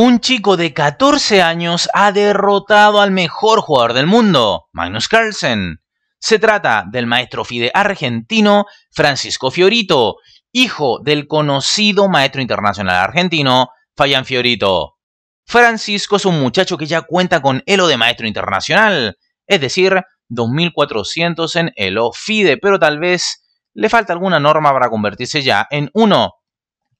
Un chico de 14 años ha derrotado al mejor jugador del mundo, Magnus Carlsen. Se trata del maestro FIDE argentino Francisco Fiorito, hijo del conocido maestro internacional argentino Fayán Fiorito. Francisco es un muchacho que ya cuenta con elo de maestro internacional, es decir, 2400 en elo FIDE, pero tal vez le falta alguna norma para convertirse ya en uno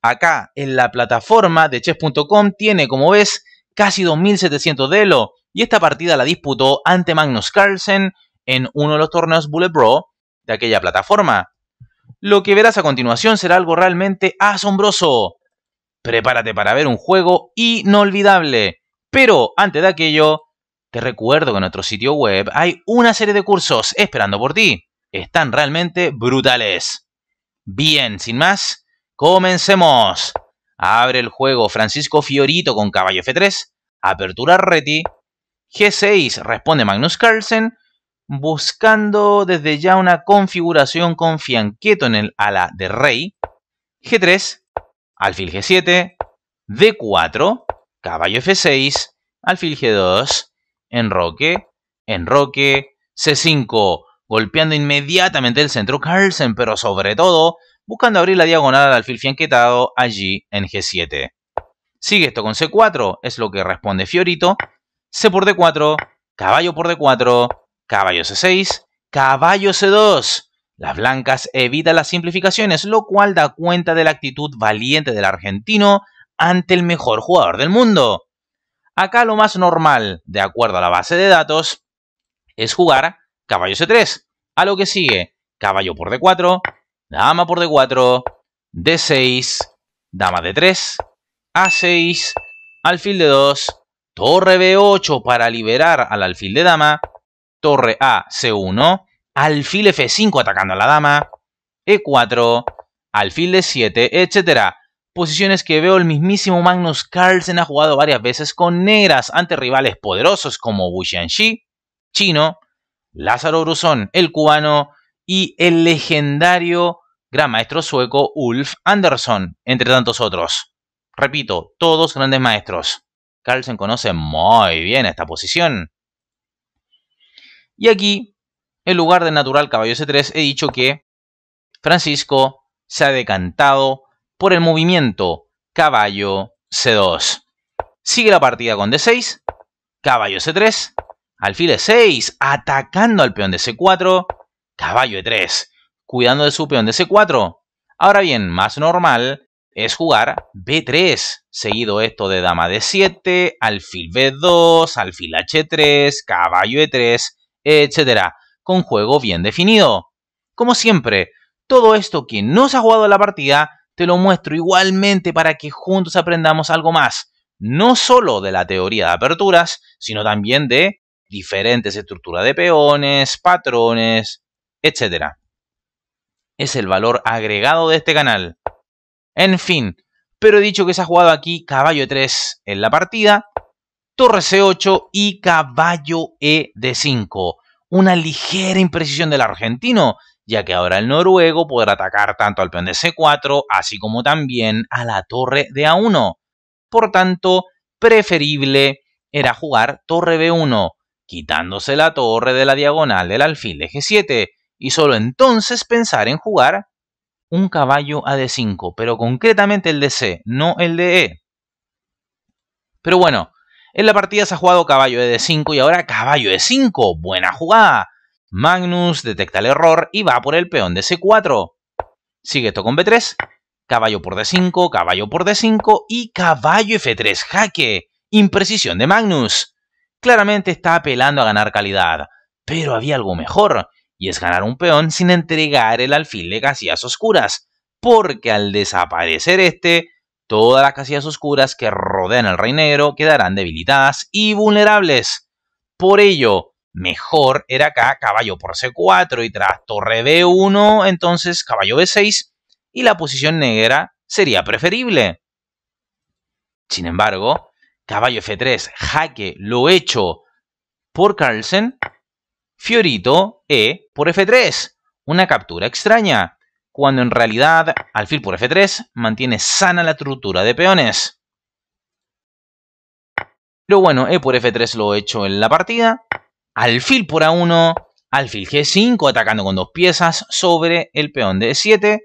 acá en la plataforma de chess.com tiene, como ves, casi 2.700 de Elo y esta partida la disputó ante Magnus Carlsen en uno de los torneos Bullet Pro de aquella plataforma. Lo que verás a continuación será algo realmente asombroso. Prepárate para ver un juego inolvidable. Pero antes de aquello, te recuerdo que en nuestro sitio web hay una serie de cursos esperando por ti. Están realmente brutales. Bien, sin más, Comencemos. Abre el juego Francisco Fiorito con caballo F3. Apertura Reti. G6 responde Magnus Carlsen. Buscando desde ya una configuración con fianqueto en el ala de rey. G3. Alfil G7. D4. Caballo F6. Alfil G2. Enroque. Enroque. C5. Golpeando inmediatamente el centro Carlsen, pero sobre todo buscando abrir la diagonal al alfil fianquetado allí en G7. Sigue esto con C4, es lo que responde Fiorito. C por D4, caballo por D4, caballo C6, caballo C2. Las blancas evitan las simplificaciones, lo cual da cuenta de la actitud valiente del argentino ante el mejor jugador del mundo. Acá lo más normal, de acuerdo a la base de datos, es jugar caballo C3, a lo que sigue caballo por D4, Dama por D4, D6, dama de 3 A6, alfil de 2, torre B8 para liberar al alfil de dama, torre A C1, alfil F5 atacando a la dama, E4, alfil de 7 etc. Posiciones que veo el mismísimo Magnus Carlsen ha jugado varias veces con negras ante rivales poderosos como Wu Xianxi, chino, Lázaro Brusón, el cubano y el legendario gran maestro sueco Ulf Andersson, entre tantos otros. Repito, todos grandes maestros. Carlsen conoce muy bien esta posición. Y aquí, en lugar de natural caballo C3, he dicho que Francisco se ha decantado por el movimiento caballo C2. Sigue la partida con D6, caballo C3, alfil E6, atacando al peón de C4, caballo E3 cuidando de su peón de C4. Ahora bien, más normal es jugar B3, seguido esto de dama D7, alfil B2, alfil H3, caballo E3, etc. Con juego bien definido. Como siempre, todo esto que no se ha jugado en la partida, te lo muestro igualmente para que juntos aprendamos algo más, no solo de la teoría de aperturas, sino también de diferentes estructuras de peones, patrones, etc es el valor agregado de este canal. En fin, pero he dicho que se ha jugado aquí caballo E3 en la partida, torre C8 y caballo E de 5. Una ligera imprecisión del argentino, ya que ahora el noruego podrá atacar tanto al peón de C4, así como también a la torre de A1. Por tanto, preferible era jugar torre B1, quitándose la torre de la diagonal del alfil de G7, y solo entonces pensar en jugar un caballo a D5, pero concretamente el de C, no el de E. Pero bueno, en la partida se ha jugado caballo de D5 y ahora caballo de 5. Buena jugada. Magnus detecta el error y va por el peón de C4. Sigue esto con B3. Caballo por D5, caballo por D5 y caballo F3. Jaque. Imprecisión de Magnus. Claramente está apelando a ganar calidad. Pero había algo mejor y es ganar un peón sin entregar el alfil de casillas oscuras, porque al desaparecer este, todas las casillas oscuras que rodean al rey negro quedarán debilitadas y vulnerables. Por ello, mejor era acá caballo por C4 y tras torre B1, entonces caballo B6 y la posición negra sería preferible. Sin embargo, caballo F3, jaque, lo hecho por Carlsen, Fiorito e por F3, una captura extraña, cuando en realidad alfil por F3 mantiene sana la estructura de peones. Pero bueno, E por F3 lo he hecho en la partida, alfil por A1, alfil G5 atacando con dos piezas sobre el peón de E7,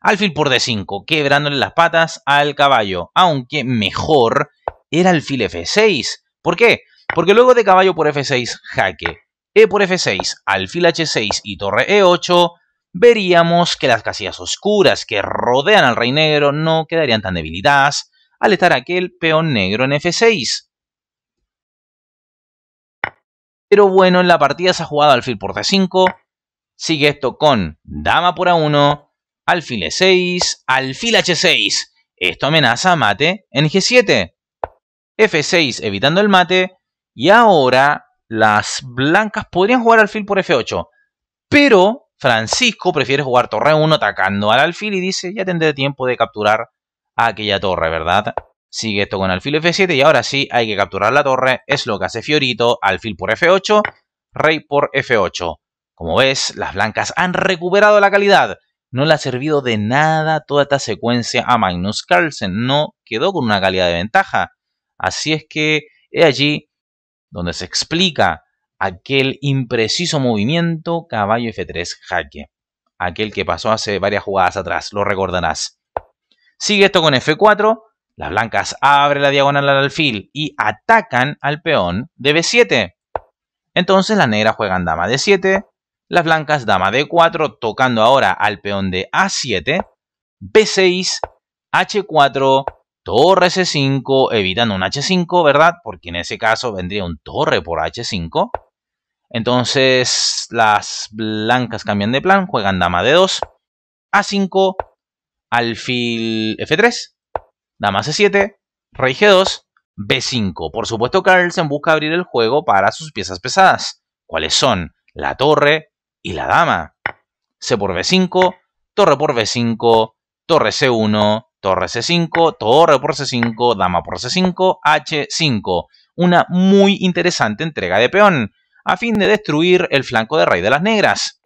alfil por D5 quebrándole las patas al caballo, aunque mejor era alfil F6. ¿Por qué? Porque luego de caballo por F6 jaque e por F6, alfil H6 y torre E8, veríamos que las casillas oscuras que rodean al rey negro no quedarían tan debilitadas al estar aquel peón negro en F6. Pero bueno, en la partida se ha jugado alfil por D5, sigue esto con dama por A1, alfil E6, alfil H6. Esto amenaza mate en G7. F6 evitando el mate y ahora las blancas podrían jugar alfil por F8, pero Francisco prefiere jugar torre 1 atacando al alfil y dice, ya tendré tiempo de capturar aquella torre, ¿verdad? Sigue esto con alfil F7 y ahora sí hay que capturar la torre, es lo que hace Fiorito, alfil por F8, rey por F8. Como ves, las blancas han recuperado la calidad. No le ha servido de nada toda esta secuencia a Magnus Carlsen, no quedó con una calidad de ventaja. Así es que he allí donde se explica aquel impreciso movimiento caballo F3 jaque, aquel que pasó hace varias jugadas atrás, lo recordarás. Sigue esto con F4, las blancas abren la diagonal al alfil y atacan al peón de B7. Entonces las negras juegan dama de 7, las blancas dama de 4, tocando ahora al peón de A7, B6, H4, torre C5, evitando un H5, ¿verdad? Porque en ese caso vendría un torre por H5. Entonces las blancas cambian de plan, juegan dama D2, A5, alfil F3, dama C7, rey G2, B5. Por supuesto, Carlsen busca abrir el juego para sus piezas pesadas. ¿Cuáles son? La torre y la dama. C por B5, torre por B5, torre C1, torre c5, torre por c5, dama por c5, h5. Una muy interesante entrega de peón, a fin de destruir el flanco de rey de las negras.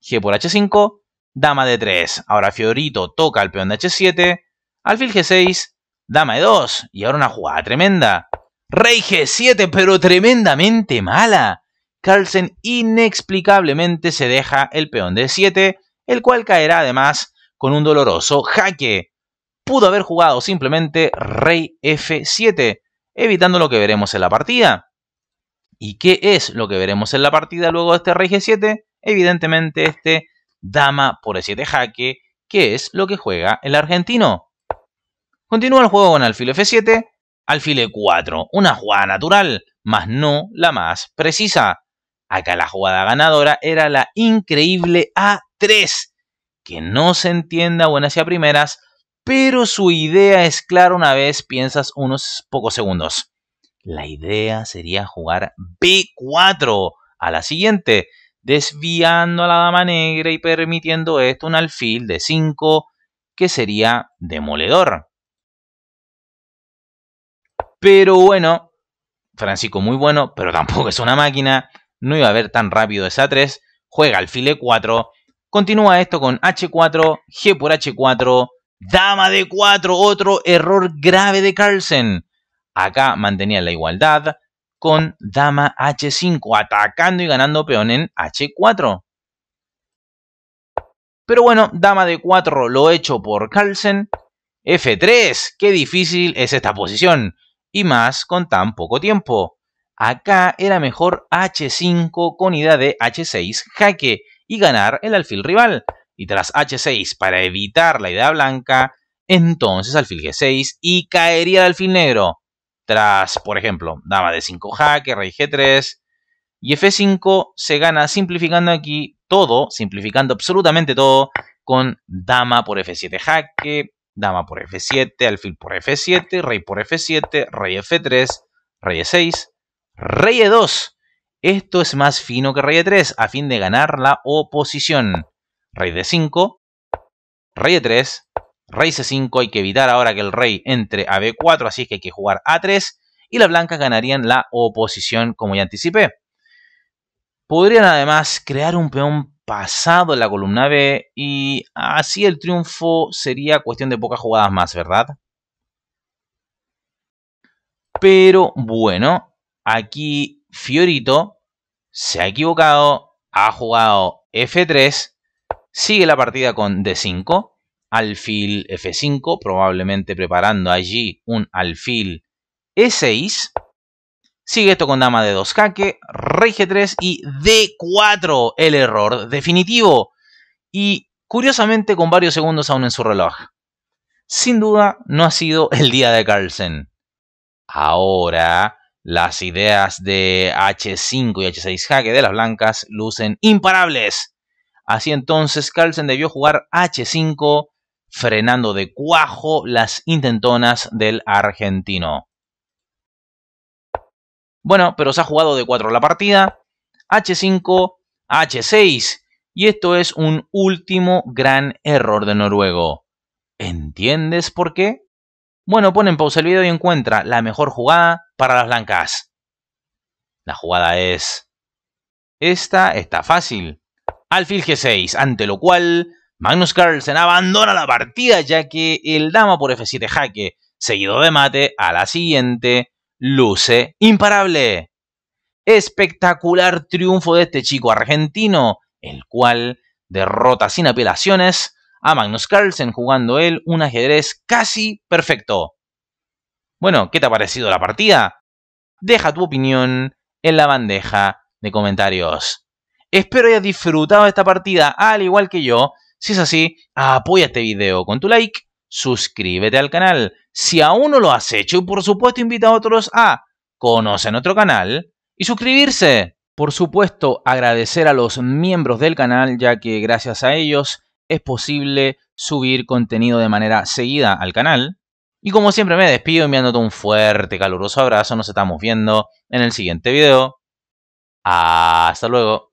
g por h5, dama de 3 Ahora Fiorito toca el peón de h7, alfil g6, dama de 2 Y ahora una jugada tremenda. Rey g7, pero tremendamente mala. Carlsen inexplicablemente se deja el peón de 7, el cual caerá además con un doloroso jaque pudo haber jugado simplemente rey f7, evitando lo que veremos en la partida. ¿Y qué es lo que veremos en la partida luego de este rey g7? Evidentemente este dama por e7 jaque, que es lo que juega el argentino. Continúa el juego con alfil f7, alfil e4, una jugada natural, mas no la más precisa. Acá la jugada ganadora era la increíble a3, que no se entienda buenas y a primeras, pero su idea es clara una vez piensas unos pocos segundos. La idea sería jugar B4 a la siguiente, desviando a la dama negra y permitiendo esto un alfil de 5 que sería demoledor. Pero bueno, Francisco muy bueno, pero tampoco es una máquina, no iba a ver tan rápido esa 3, juega alfil E4, continúa esto con H4, G por H4, Dama de 4, otro error grave de Carlsen. Acá mantenía la igualdad con dama h5, atacando y ganando peón en h4. Pero bueno, dama de 4 lo hecho por Carlsen. F3, qué difícil es esta posición. Y más con tan poco tiempo. Acá era mejor h5 con idea de h6 jaque y ganar el alfil rival y tras h6 para evitar la idea blanca, entonces alfil g6 y caería el alfil negro. Tras, por ejemplo, dama de 5 jaque, rey g3 y f5 se gana simplificando aquí todo, simplificando absolutamente todo con dama por f7 jaque, dama por f7, alfil por f7, rey por f7, rey f3, rey e6, rey e2. Esto es más fino que rey e3 a fin de ganar la oposición rey de 5, rey de 3, rey c5, hay que evitar ahora que el rey entre a b4, así es que hay que jugar a3, y las blancas ganarían la oposición como ya anticipé. Podrían además crear un peón pasado en la columna B y así el triunfo sería cuestión de pocas jugadas más, ¿verdad? Pero bueno, aquí Fiorito se ha equivocado, ha jugado F3 Sigue la partida con D5, alfil F5, probablemente preparando allí un alfil E6. Sigue esto con dama d 2 jaque, rey G3 y D4, el error definitivo. Y curiosamente con varios segundos aún en su reloj. Sin duda no ha sido el día de Carlsen. Ahora las ideas de H5 y H6 jaque de las blancas lucen imparables. Así entonces Carlsen debió jugar H5 frenando de cuajo las intentonas del argentino. Bueno, pero se ha jugado de 4 la partida. H5, H6. Y esto es un último gran error de Noruego. ¿Entiendes por qué? Bueno, pon en pausa el video y encuentra la mejor jugada para las blancas. La jugada es... Esta está fácil. Alfil G6, ante lo cual Magnus Carlsen abandona la partida ya que el dama por F7 jaque, seguido de mate, a la siguiente luce imparable. Espectacular triunfo de este chico argentino, el cual derrota sin apelaciones a Magnus Carlsen jugando él un ajedrez casi perfecto. Bueno, ¿qué te ha parecido la partida? Deja tu opinión en la bandeja de comentarios. Espero hayas disfrutado de esta partida al igual que yo. Si es así, apoya este video con tu like, suscríbete al canal si aún no lo has hecho y por supuesto invita a otros a conocer nuestro canal y suscribirse. Por supuesto, agradecer a los miembros del canal ya que gracias a ellos es posible subir contenido de manera seguida al canal. Y como siempre me despido enviándote un fuerte, caluroso abrazo. Nos estamos viendo en el siguiente video. Hasta luego.